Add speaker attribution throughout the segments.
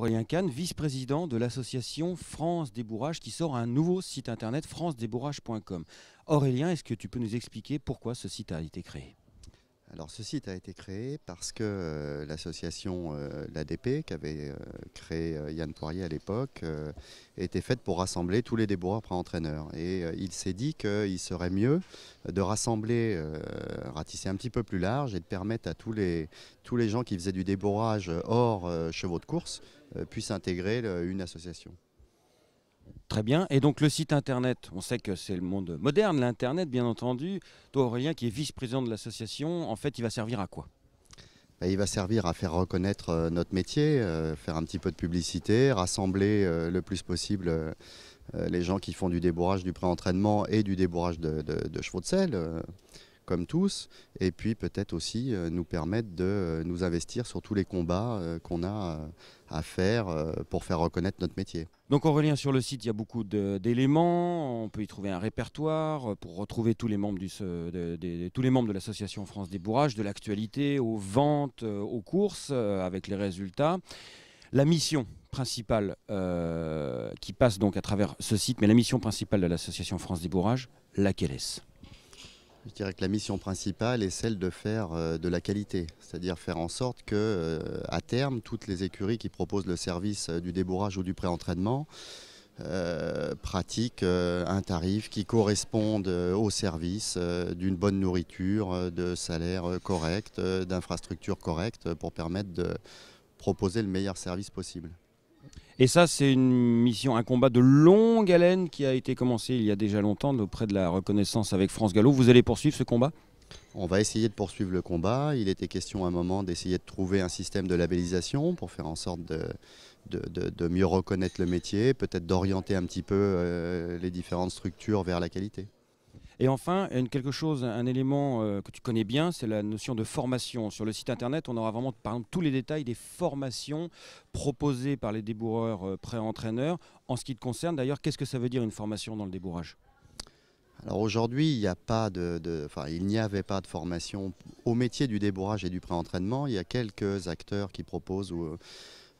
Speaker 1: Aurélien Kahn, vice-président de l'association France Débourrage qui sort un nouveau site internet francedébourrage.com. Aurélien, est-ce que tu peux nous expliquer pourquoi ce site a été créé
Speaker 2: alors ce site a été créé parce que euh, l'association euh, L'ADP, qu'avait euh, créé Yann Poirier à l'époque, était faite pour rassembler tous les déboires pré-entraîneurs. Et il s'est dit qu'il serait mieux de rassembler, ratisser un petit peu plus large et de permettre à tous les, tous les gens qui faisaient du débourrage hors chevaux de course puissent intégrer une association. Très bien. Et
Speaker 1: donc le site internet, on sait que c'est le monde moderne, l'internet bien entendu. Toi Aurélien qui est vice-président de l'association, en fait il va servir à quoi
Speaker 2: bah, il va servir à faire reconnaître euh, notre métier, euh, faire un petit peu de publicité, rassembler euh, le plus possible les gens qui font du débourrage du pré-entraînement et du débourrage de, chevaux de sel comme tous, et puis peut-être aussi euh, nous permettre de euh, nous investir sur tous les combats euh, qu'on a à faire pour faire reconnaître notre métier.
Speaker 1: Donc en reliant sur le site, il y a beaucoup d'éléments. On peut y trouver un répertoire pour retrouver tous les membres, de, l'association France des Bourrages, de l'actualité aux ventes, aux courses, avec les résultats. La mission principale qui passe donc à travers ce site, mais
Speaker 2: la mission principale de l'association France des Bourrages, laquelle est-ce je dirais que la mission principale est celle de faire euh, de la qualité, c'est-à-dire faire en sorte que, euh, à terme, toutes les écuries qui proposent le service euh, du débourrage ou du pré-entraînement pratiquent un tarif qui corresponde au service d'une bonne nourriture, de salaire correct, d'infrastructures correctes pour permettre de proposer le meilleur service possible. Et ça, c'est une mission, un combat de longue haleine qui a été commencé il y a déjà longtemps auprès de la reconnaissance avec France Gallo. Vous allez poursuivre ce combat on va essayer de poursuivre le combat. Il était question à un moment d'essayer de trouver un système de labellisation pour faire en sorte de, mieux reconnaître le métier, peut-être d'orienter un petit peu euh, les différentes structures vers la qualité.
Speaker 1: Et enfin, quelque chose, un élément euh, que tu connais bien, c'est la notion de formation. Sur le site internet, on aura vraiment, par tous les détails des formations proposées par les débourreurs euh, pré-entraîneurs. En ce qui te concerne, d'ailleurs, qu'est-ce que ça veut dire
Speaker 2: une formation dans le débourrage alors aujourd'hui, il n'y a pas de, il n'y avait pas de formation au métier du débourrage et du pré-entraînement. Il y a quelques acteurs qui proposent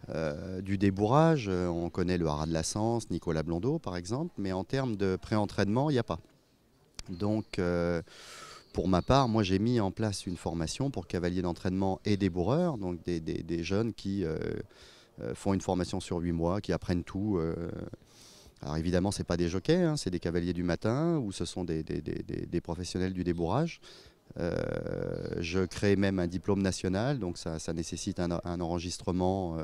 Speaker 2: euh, du débourrage. On connaît le Haras de la Sens, Nicolas Blondeau par exemple, mais en termes de pré-entraînement, il n'y a pas. Donc, euh, pour ma part, moi j'ai mis en place une formation pour cavaliers d'entraînement et débourreurs, donc des, jeunes qui euh, euh, font une formation sur huit mois, qui apprennent tout. alors évidemment, ce n'est pas des jockeys, hein, c'est des cavaliers du matin ou ce sont des, professionnels du débourrage. je crée même un diplôme national, donc ça, nécessite un enregistrement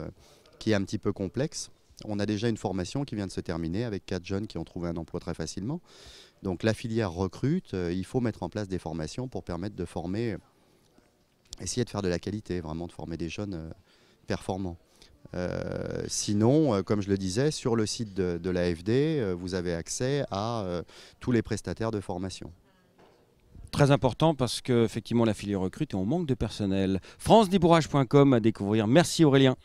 Speaker 2: qui est un petit peu complexe. On a déjà une formation qui vient de se terminer avec quatre jeunes qui ont trouvé un emploi très facilement. Donc la filière recrute, euh, il faut mettre en place des formations pour permettre de former, euh, essayer de faire de la qualité, vraiment de former des jeunes euh, performants. sinon, comme je le disais, sur le site de, l'AFD, vous avez accès à tous les prestataires de formation.
Speaker 1: Très important parce que effectivement la filière recrute et on manque de personnel. franceDibourrage.com à découvrir. Merci Aurélien.